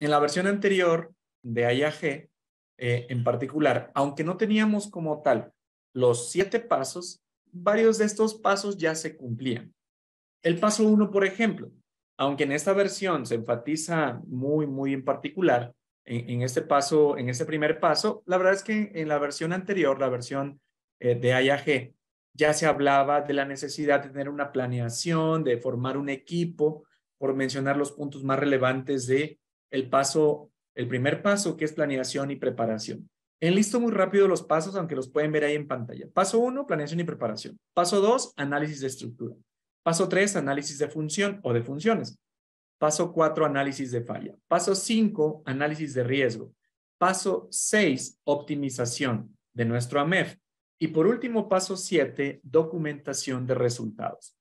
en la versión anterior de IAG, eh, en particular, aunque no teníamos como tal los siete pasos, varios de estos pasos ya se cumplían. El paso uno, por ejemplo, aunque en esta versión se enfatiza muy, muy en particular, en, este paso, en este primer paso, la verdad es que en, la versión anterior, la versión eh, de IAG, ya se hablaba de la necesidad de tener una planeación, de formar un equipo, por mencionar los puntos más relevantes de el paso, el primer paso que es planeación y preparación. Enlisto muy rápido los pasos, aunque los pueden ver ahí en pantalla. Paso 1, planeación y preparación. Paso 2, análisis de estructura. Paso 3, análisis de función o de funciones. Paso 4, análisis de falla. Paso 5, análisis de riesgo. Paso 6, optimización de nuestro AMEF. Y por último, paso 7, documentación de resultados.